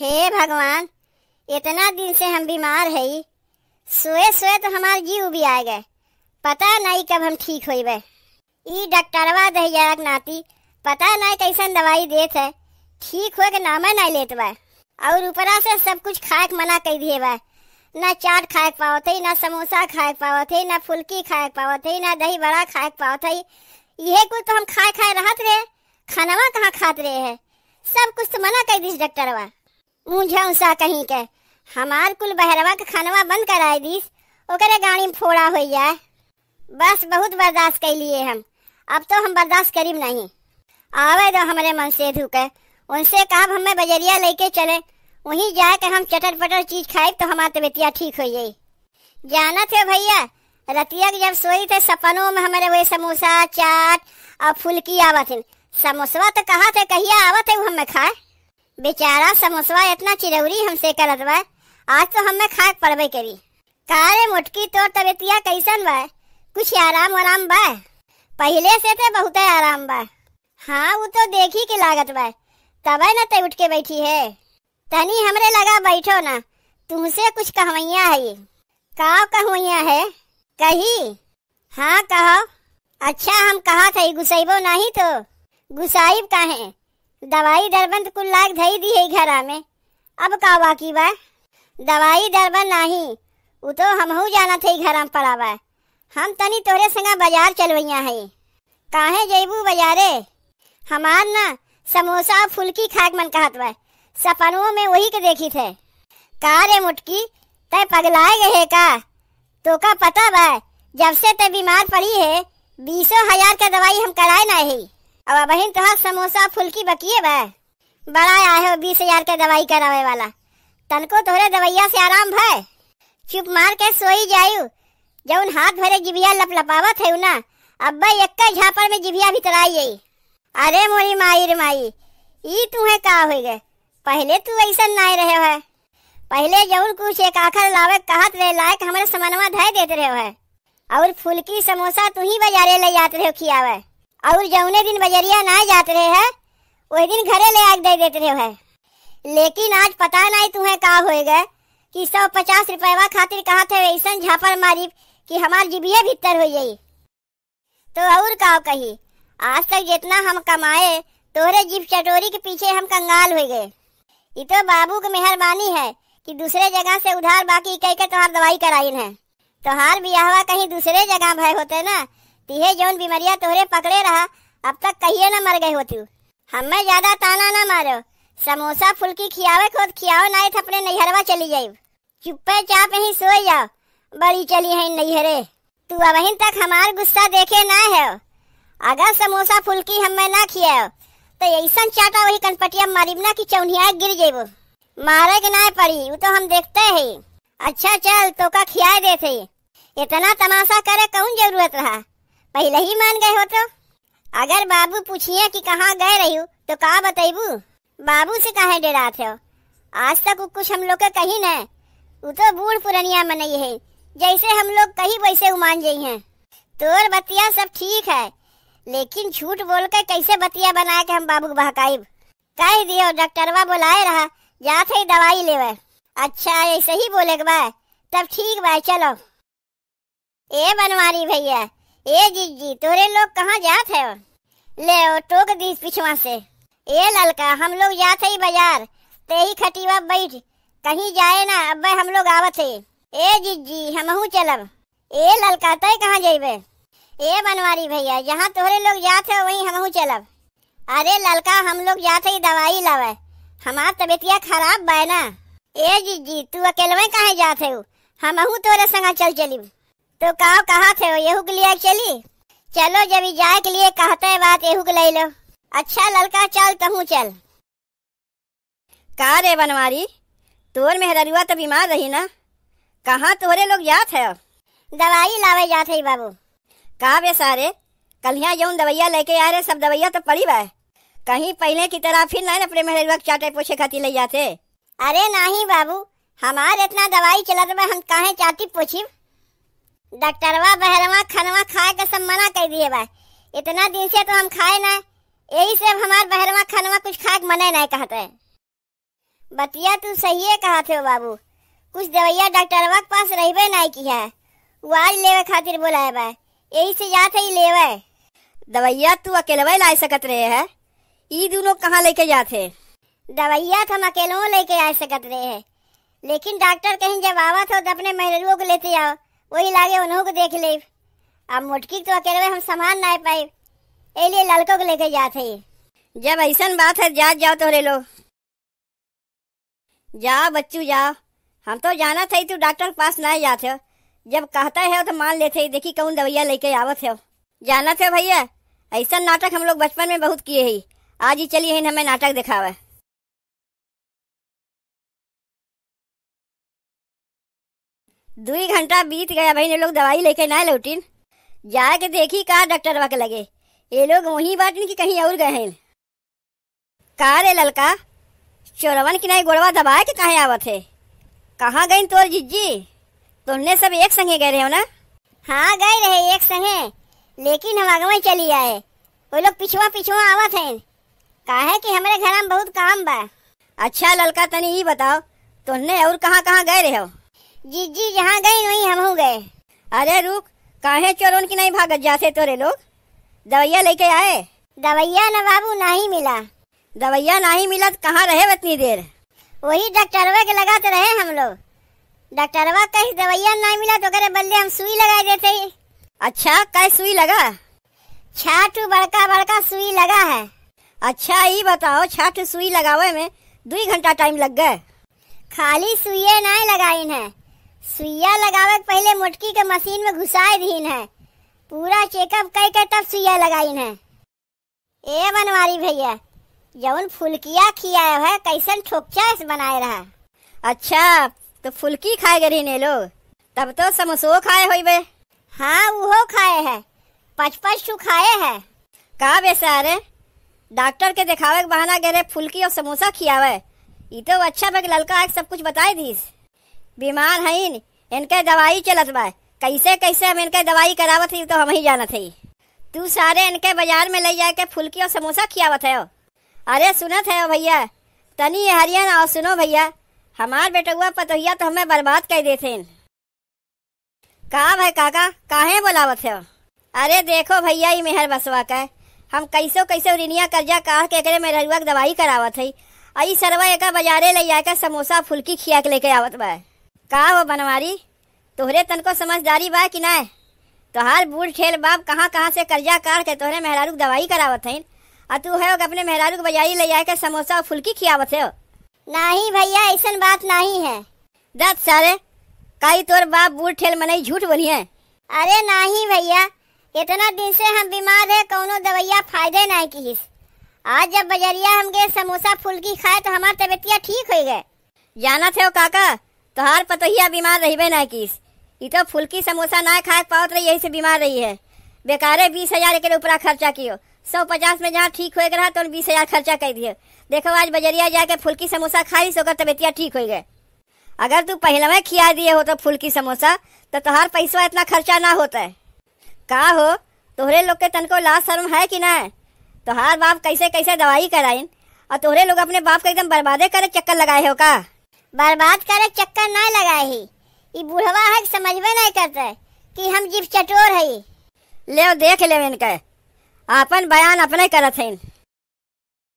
हे भगवान इतना दिन से हम बीमार है सोए सोए तो हमारे जीव भी आ गए पता नहीं कब हम ठीक हो गए डॉक्टरवा दहिया नाती पता नहीं कैसन दवाई देत है ठीक हो के नामा नहीं लेत और ऊपरा से सब कुछ खाए के मना कर दिए बा ना चाट खाए पाओ थे ना समोसा खाए पाओ थे ना फुल्की खाए पाओ थे ना दही बड़ा खाए पाओ थे यह कुछ तो हम खाए खाए रहते रहे खानवा कहाँ खाते रहे है सब कुछ तो मना कर डॉक्टर डॉक्टरवा ऊंझा सा कहीं के हमार कुल बहरवा का खानवा बंद कराए दीस ओकरे गाड़ी में फोड़ा हो जाए बस बहुत बर्दाश्त कर लिए हम अब तो हम बर्दाश्त करीब नहीं आवे दो हमारे मन से के उनसे कहा हमें बजरिया लेके चले वहीं जाए के हम चटर पटर चीज खाए तो हमारे तबियतिया ठीक हो गई जाना थे भैया रतिया जब सोई थे सपनों में हमारे वही समोसा चाट और फुल्की आवा थे समोसवा तो कहा थे कहिया आवा थे वो हमें खाए बेचारा समोसवा इतना चिरौरी हमसे करत बा आज तो हमें खाक पड़बे करी कारे मुटकी तोर तबियतिया कैसन बा कुछ आराम आराम बा पहले से तो बहुत आराम बा हाँ वो तो देखी के लागत बा तब न ते उठ के बैठी है तनी हमरे लगा बैठो ना तुमसे कुछ कहवैया है का कहवैया है कही हाँ कहो अच्छा हम कहा था गुसैबो नहीं तो गुसाइब है दवाई दरबंद कुल लाग धई दी है घरा में अब का बाकी बा दवाई दरबंद नहीं वो तो हो जाना थे घर में पड़ावा हम तनी तोरे संगा बाजार चलवैया है काहे जेबू बाजारे हमार ना समोसा फुलकी खाक मन कहत बा सपनुओं में वही के देखी थे का रे मुटकी तय पगलाए गए का तो का पता बा जब से ते बीमार पड़ी है बीसों हजार का दवाई हम कराए ना है अब बहन तो समोसा फुल्की बकिए बा बड़ा आया हो बीस हजार के दवाई करावे वाला तनको तोहरे दवैया से आराम भय चुप मार के सोई जायु उन हाथ भरे जिबिया लपलपावत है ना अब एक झापड़ में जिबिया भितराई गई अरे मोरी माई रे माई ई है का हो गए पहले तू ऐसा ना रहे है पहले जौन कुछ एक आखर लावे कहत रहे लायक हमारे समनवा धय देते रहे है और फुल्की समोसा तू ही बाजारे ले जाते रहे खियावे और जौने दिन बजरिया ना जाते रहे है वही दिन घरे ले आग दे देते रहे है लेकिन आज पता नहीं तुम्हें का होए गए कि सौ पचास रुपयवा खातिर कहा थे ऐसा झापर मारी कि हमारे जीबिया भीतर हो गई तो और का कही आज तक जितना हम कमाए तोरे जीप चटोरी के पीछे हम कंगाल हो गए ये तो बाबू की मेहरबानी है कि दूसरे जगह से उधार बाकी कह के तुहार दवाई कराई है तुहार ब्याहवा कहीं दूसरे जगह भय होते ना तीहे जोन बीमारिया तोहरे पकड़े रहा अब तक कहिए ना मर गए हो तू हमें ज्यादा ताना ना मारो समोसा फुल्की खियावे खोद खियाओ नाई तो अपने नैहरवा चली जाये चुप्पे चाप ही सो जाओ बड़ी चली है नैहरे तू अबहिन तक हमार गुस्सा देखे ना है अगर समोसा फुल्की हमें ना खियाओ तो ऐसा चाटा वही कनपटिया मारिबना की चौनिया गिर जेबो मारे के ना पड़ी वो तो हम देखते है अच्छा चल तो का खिया देते इतना तमाशा करे कौन जरूरत रहा पहले ही मान गए हो तो अगर बाबू पूछिए कि कहाँ गए रही तो कहा बताइबू बाबू से कहा डेरा थे आज तक कुछ हम लोग का कही न वो तो बूढ़ में नहीं है जैसे हम लोग कही वैसे उमान जाई हैं तोर बतिया सब ठीक है लेकिन झूठ बोल कर कैसे बतिया बना के हम बाबू को बहकाइब कह दियो डॉक्टरवा बोलाए रहा जाते ही दवाई लेवे अच्छा ऐसे ही बोले तब ठीक बा चलो ए बनवारी भैया ए जीजी तोरे लोग कहाँ जात है ले ओ टोक दी पिछवा से ए ललका हम लोग जात है बाजार ते ही खटीवा बैठ कहीं जाए ना अब हम लोग आवत है ए जीजी हूँ चलब ए ललका तय कहाँ जेबे ए बनवारी भैया जहाँ तोरे लोग जात है वहीं हमहू चलब अरे ललका हम लोग जात है दवाई लावे हमार तबीयतिया खराब बाय ना ए जीजी तू अकेलवे कहाँ जात है हमहू तोरे संगा चल चलीब तो काव कहा थे वो यहू के लिए चली चलो जब जाए के लिए कहते है बात यहू के ले लो अच्छा लड़का चल तहू चल का रे बनवारी तोर मेहररुआ तो बीमार रही ना कहा तोरे लोग जात है दवाई लावे जात है बाबू का वे सारे कलिया जो दवाइया लेके आ रहे सब दवाइया तो पड़ी बा कहीं पहले की तरह फिर ना अपने मेहररुआ चाटे पोछे खाती ले जाते अरे नहीं बाबू हमारे इतना दवाई चला तो हम काहे चाटी पोछी डॉक्टरवा बहरवा खनवा खाए के सब मना कर दिए भाई इतना दिन से तो हम खाए ना यही से हमारे बहरवा खनवा कुछ खाए के मने नहीं कहते बतिया तू सही है कहा थे बाबू कुछ दवाइया डॉक्टरवा के पास रहबे नहीं की है वो आज लेवे खातिर बोला है भाई यही से जात है लेवे दवाइया तू अकेलवे ला सकत रहे है ये दोनों कहाँ लेके जाते दवाइया तो हम अकेलों लेके आ सकत रहे है लेकिन डॉक्टर कहीं जब आवा था तो अपने मेहरुओं को लेते आओ वही लागे उन्हों को देख ले अब मुटकी तो अकेले हम सामान ना पाए इसलिए लड़कों को लेके जाते है जब ऐसा बात है जा जाओ तो ले लो जाओ बच्चू जाओ हम तो जाना था तू डॉक्टर के पास ना जाते हो जब कहता है तो मान लेते ही देखी कौन दवाइया लेके आवत है जाना थे भैया ऐसा नाटक हम लोग बचपन में बहुत किए है आज ही चलिए हमें नाटक दिखावा दू घंटा बीत गया भाई ने लोग दवाई लेके ना लौटिन जाके देखी कहा डॉक्टर वक लगे ये लोग वही बाटिन की कहीं और गए हैं कहा रे ललका चोरवन की नहीं गोड़वा दबाए के कहा आवत है कहा गई तोर जिज्जी तुमने सब एक संगे गए रहे हो ना हाँ गए रहे एक संगे लेकिन हम अगवा चली आए वो लोग पिछवा पिछवा आवत कहा है कि हमारे घर में बहुत काम बा अच्छा ललका तनी ये बताओ तुमने और कहाँ कहाँ गए रहे हो जी जी जहाँ गए वही हम गए अरे रुक काहे चोरों की नहीं भागत जाते तोरे लोग दवाइया लेके आए दवाइया न बाबू ना ही मिला दवाइया ना ही मिला तो कहाँ रहे इतनी देर वही डॉक्टरवा के लगाते रहे हम लोग डॉक्टरवा कही दवाइया ना मिला तो करे बल्ले हम सुई लगा देते ही अच्छा कई सुई लगा छाठ बड़का बड़का सुई लगा है अच्छा ये बताओ छाठ सुई लगावे में दो घंटा टाइम लग गए खाली सुइये नहीं लगाई है सुइया लगावे पहले मोटकी के मशीन में घुसाए दीन है पूरा चेकअप कर के तब सुइया लगाई है ए बनवारी भैया जौन फुलकिया खिया है कैसन ठोकचा बनाए रहा अच्छा तो फुलकी खाए गए रहने लोग तब तो समोसो खाए हो हाँ वो खाए है पच पच टू खाए है कहा बेसा अरे डॉक्टर के दिखावे के बहाना गहरे फुलकी और समोसा खिया हुआ ये तो अच्छा भाई ललका सब कुछ बताए दीस बीमार है इनके दवाई चलत बा कैसे कैसे हम इनके दवाई करावत ही तो हम ही जानत है तू सारे इनके बाजार में ले जाके फुल्की और समोसा खियावत है अरे सुनत है भैया तनी हरियन और सुनो भैया हमार बेटुआ पतोहिया तो हमें बर्बाद कर देते कहा भाई काका काहे बोलावत है अरे देखो भैया ही मेहर बसवा का हम कैसो कैसे रिनिया कर्जा कहा के एकरे में रहुआ दवाई करावत है आई सरवा एक बाजारे ले जाकर समोसा फुल्की खिया के लेके आवत बा का हो बनवारी तोहरे को समझदारी बा कि ना तोहार बूढ़ ठेल बाप कहाँ कहाँ से कर्जा काट के तोहरे मेहरारू दवाई करावत हईन और तू है अपने मेहरारू बजारी ले के समोसा और फुल्की खियावत है नहीं भैया ऐसा बात नहीं है दस सारे काई तोर बाप बूढ़ ठेल मनई झूठ बोली है अरे नहीं भैया इतना दिन से हम बीमार है कौनो दवाइया फायदे नहीं की आज जब बजरिया हम गए समोसा फुल्की खाए तो हमारे तबियतिया ठीक हो गए जाना थे काका तोहार पतोहिया बीमार रहिबे ना किस ये तो फुल्की समोसा ना खा पावत रही यही से बीमार रही है बेकारे बीस हजार के ऊपर खर्चा कियो सौ पचास में जहाँ ठीक हो गया तो बीस हजार खर्चा कर दिए देखो आज बजरिया जाके फुल्की समोसा खाई सो तबियतिया ठीक हो गए अगर तू पहलवे खिया दिए हो तो फुल्की समोसा तो तुहार पैसा इतना खर्चा ना होता है का हो तोहरे लोग के तनको लाज शर्म है कि ना तुहार बाप कैसे कैसे दवाई कराइन और तोहरे लोग अपने बाप का एकदम बर्बादे करे चक्कर लगाए हो का बर्बाद करे चक्कर ना लगाए ही ई बुढ़वा है समझबे नहीं करते कि हम जीव चटोर है ले देख ले इनके अपन बयान अपने करत हैं